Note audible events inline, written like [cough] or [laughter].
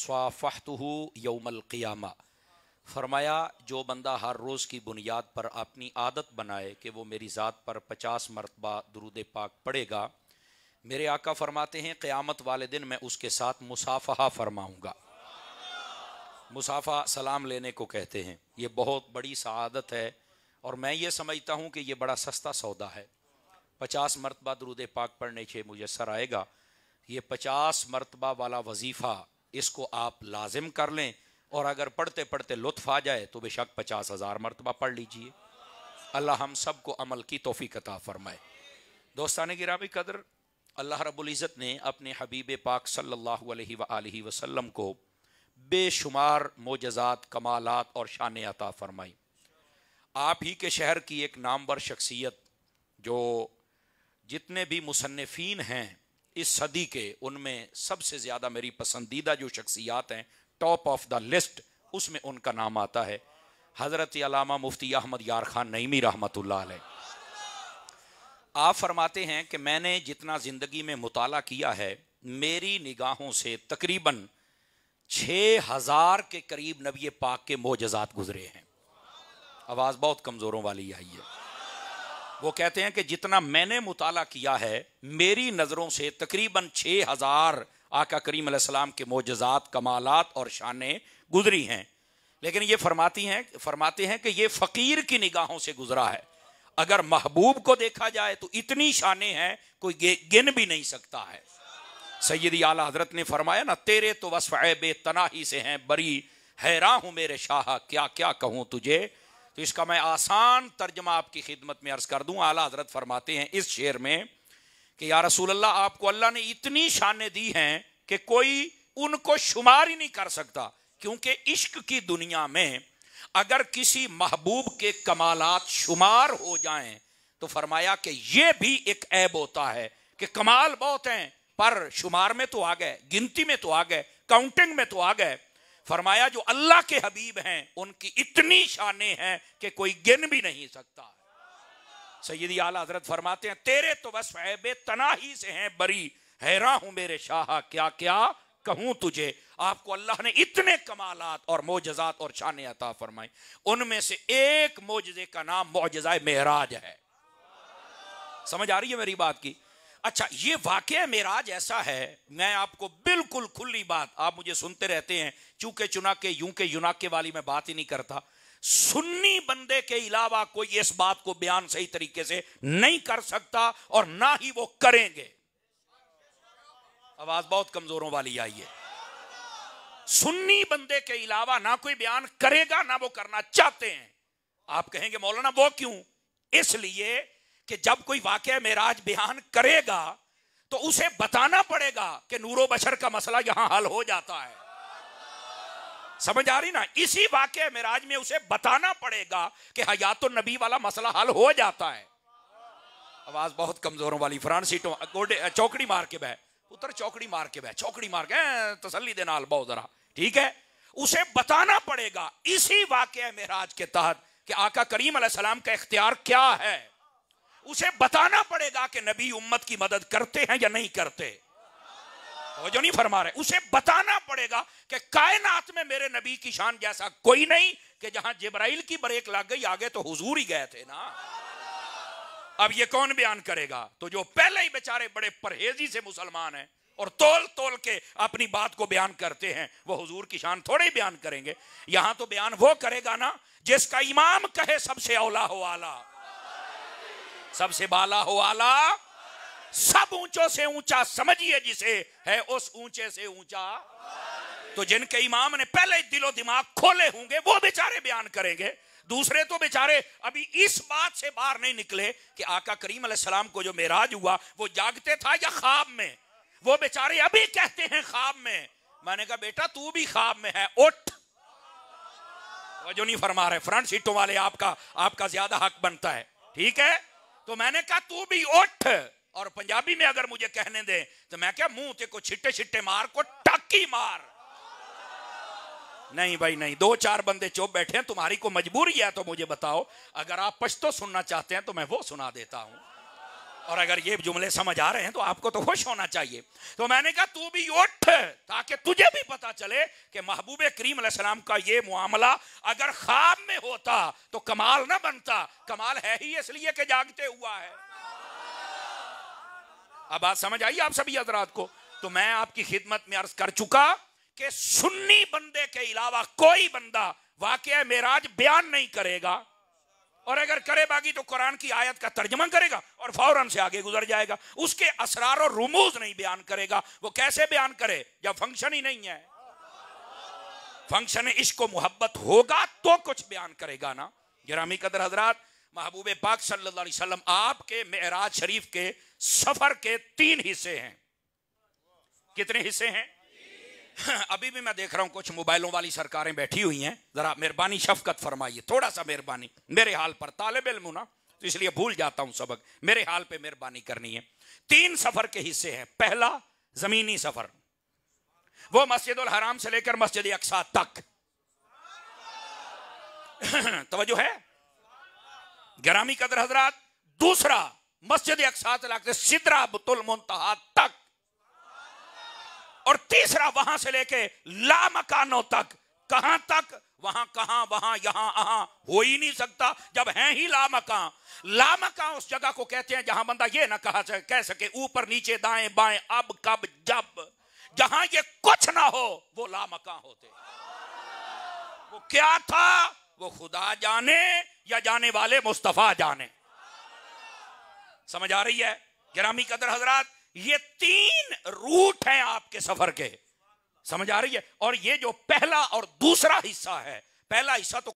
स्वाफ़तहू यौमल क़ियामा फरमाया जो बंदा हर रोज़ की बुनियाद पर अपनी आदत बनाए कि वो मेरी ज़ात पर पचास मरतबा दरुद पाक पड़ेगा मेरे आका फरमाते हैं क़्यामत वाले दिन मैं उसके साथ मुसाफहा फरमाऊँगा मुसाफ़ा सलाम लेने को कहते हैं ये बहुत बड़ी सआदत है और मैं ये समझता हूँ कि यह बड़ा सस्ता सौदा है पचास मरतबा दरूद पाक पढ़ने से मुयसर आएगा ये पचास मरतबा वाला वजीफ़ा इसको आप लाजिम कर लें और अगर पढ़ते पढ़ते लुत्फ आ जाए तो बेशक पचास हज़ार मरतबा पढ़ लीजिए अल्लाह हम सब को अमल की तोहफ़ी कता फरमाए दोस्तान गिरामी कदर अल्लाह रबुल्ज़त ने अपने हबीब पाक सल्लल्लाहु अलैहि वसल्लम को बेशुमार मोजात कमालत और शान अता फरमाई आप ही के शहर की एक नामवर शख्सियत जो जितने भी मुसनफ़ीन हैं इस सदी के उनमें सबसे ज़्यादा मेरी पसंदीदा जो शख्सियात हैं टॉप ऑफ द लिस्ट उसमें उनका नाम आता है हज़रत अलामा मुफ्ती अहमद यार खान नईमी रहमत आप फरमाते हैं कि मैंने जितना ज़िंदगी में मुताला किया है मेरी निगाहों से तकरीबन छ हज़ार के करीब नबी पाक के मोजात गुजरे हैं आवाज़ बहुत कमज़ोरों वाली आई है वो कहते हैं कि जितना मैंने मुताला किया है मेरी नज़रों से तकरीबन छह हज़ार आका करीम सलाम के मोजात कमालत और शान गुजरी हैं लेकिन ये फरमाती हैं फरमाते हैं कि ये फ़कीर की निगाहों से गुजरा है अगर महबूब को देखा जाए तो इतनी शान हैं कोई गिन भी नहीं सकता है सैयद आला हजरत ने फरमाया ना तेरे तो वसफ़ बेतनाही से हैं बरी हैरा हूँ मेरे शाह क्या क्या कहूँ तुझे तो इसका मैं आसान तर्जमा आपकी खिदमत में अर्ज कर दूं आला हजरत फरमाते हैं इस शेर में कि या रसूल अल्लाह आपको अल्लाह ने इतनी शानें दी हैं कि कोई उनको शुमार ही नहीं कर सकता क्योंकि इश्क की दुनिया में अगर किसी महबूब के कमालात शुमार हो जाएं तो फरमाया कि यह भी एक ऐब होता है कि कमाल बहुत हैं पर शुमार में तो आ गए गिनती में तो आ गए काउंटिंग में तो आ गए फरमाया जो अल्लाह के हबीब हैं उनकी इतनी शाने हैं कि कोई गिन भी नहीं सकता सैदी आला हजरत फरमाते हैं तेरे तो बस ऐब तनाही से हैं बरी हैरा हूं मेरे शाह क्या क्या कहूं तुझे आपको अल्लाह ने इतने कमालात और मोजात और शान अता फरमाई उनमें से एक मोजे का नाम मोजा मेहराज है समझ आ रही है मेरी बात की अच्छा ये वाक्य मेराज ऐसा है मैं आपको बिल्कुल खुली बात आप मुझे सुनते रहते हैं चूके चुना के यूं के युनाके वाली मैं बात ही नहीं करता सुन्नी बंदे के अलावा कोई इस बात को बयान सही तरीके से नहीं कर सकता और ना ही वो करेंगे आवाज बहुत कमजोरों वाली आई है सुन्नी बंदे के अलावा ना कोई बयान करेगा ना वो करना चाहते हैं आप कहेंगे मौलाना वो क्यों इसलिए कि जब कोई वाक़ मेराज बयान करेगा तो उसे बताना पड़ेगा कि नूरो बशर का मसला यहां हल हो जाता है समझ आ रही ना इसी वाक्य मेराज में उसे बताना पड़ेगा कि हयात नबी वाला मसला हल हो जाता है आवाज बहुत कमजोरों वाली फरान सीटों चौकड़ी मार के बह उतर चौकड़ी मार के बह चौकड़ी मार के तसली देना बहुत जरा ठीक है उसे बताना पड़ेगा इसी वाक्य मेराज के तहत कि आका करीम सलाम का इख्तियार क्या है उसे बताना पड़ेगा कि नबी उम्मत की मदद करते हैं या नहीं करते वो जो नहीं फरमा रहे उसे बताना पड़ेगा कि कायनात में मेरे नबी की शान जैसा कोई नहीं कि जहां जिब्राइल की ब्रेक लग गई आगे तो हुजूर ही गए थे ना अब ये कौन बयान करेगा तो जो पहले ही बेचारे बड़े परहेजी से मुसलमान हैं और तोल तोल के अपनी बात को बयान करते हैं वो हुजूर की शान थोड़े बयान करेंगे यहां तो बयान वो करेगा ना जिसका इमाम कहे सबसे औला हो आला सबसे बाला हो आला सब ऊंचों से ऊंचा समझिए जिसे है उस ऊंचे से ऊंचा तो जिनके इमाम ने पहले दिलो दिमाग खोले होंगे वो बेचारे बयान करेंगे दूसरे तो बेचारे अभी इस बात से बाहर नहीं निकले कि आका करीम सलाम को जो मेराज हुआ वो जागते था या ख्वाब में वो बेचारे अभी कहते हैं ख्वाब में मैंने कहा बेटा तू भी ख्वाब में है उठ जो नहीं फरमा रहे फ्रंट सीटों वाले आपका आपका ज्यादा हक बनता है ठीक है तो मैंने कहा तू भी उठ और पंजाबी में अगर मुझे कहने दे तो मैं क्या मुंह ते को छिट्टे छिट्टे मार को टक्की मार नहीं भाई नहीं दो चार बंदे चुप बैठे हैं तुम्हारी को मजबूरी है तो मुझे बताओ अगर आप पश्तो सुनना चाहते हैं तो मैं वो सुना देता हूं और अगर ये जुमले समझ आ रहे हैं तो आपको तो खुश होना चाहिए तो मैंने कहा तू भी उठ ताकि तुझे भी पता चले कि महबूब करीम सलाम का ये मामला अगर खाब में होता तो कमाल ना बनता कमाल है ही इसलिए कि जागते हुआ है अब बात समझ आई आप सभी हजरात को तो मैं आपकी खिदमत में अर्ज कर चुका कि सुन्नी बंदे के अलावा कोई बंदा वाकई मेराज बयान नहीं करेगा और अगर करे बागी तो कुरान की आयत का तर्जमा करेगा और फौरन से आगे गुजर जाएगा उसके असरार और रुमूज नहीं बयान करेगा वो कैसे बयान करे जब फंक्शन ही नहीं है फंक्शन इश्क मोहब्बत होगा तो कुछ बयान करेगा ना गिरामी कदर हजरात महबूब पाक सल्लाम आपके मेराज शरीफ के सफर के तीन हिस्से हैं कितने हिस्से हैं [laughs] अभी भी मैं देख रहा हूं कुछ मोबाइलों वाली सरकारें बैठी हुई हैं जरा मेहरबानी शफकत फरमाइए थोड़ा सा मेहरबानी मेरे हाल पर तालब इलम ना तो इसलिए भूल जाता हूं सबक मेरे हाल पे मेहरबानी करनी है तीन सफर के हिस्से हैं पहला जमीनी सफर वो मस्जिद हराम से लेकर मस्जिद अक्सा तक [laughs] तवज्जो है ग्रामी कदर हजरात दूसरा मस्जिद अक्सात सिदरा बुतुल मुंतहा और तीसरा वहां से लेके ला मकानों तक कहां तक वहां कहां वहां यहां अहा हो ही नहीं सकता जब है ही लामका लामका उस जगह को कहते हैं जहां बंदा ये ना कहा कह सके ऊपर नीचे दाएं बाएं अब कब जब जहां ये कुछ ना हो वो लामका होते वो क्या था वो खुदा जाने या जाने वाले मुस्तफा जाने समझ आ रही है ग्रामी कदर हजरात ये तीन रूट हैं आपके सफर के समझ आ रही है और ये जो पहला और दूसरा हिस्सा है पहला हिस्सा तो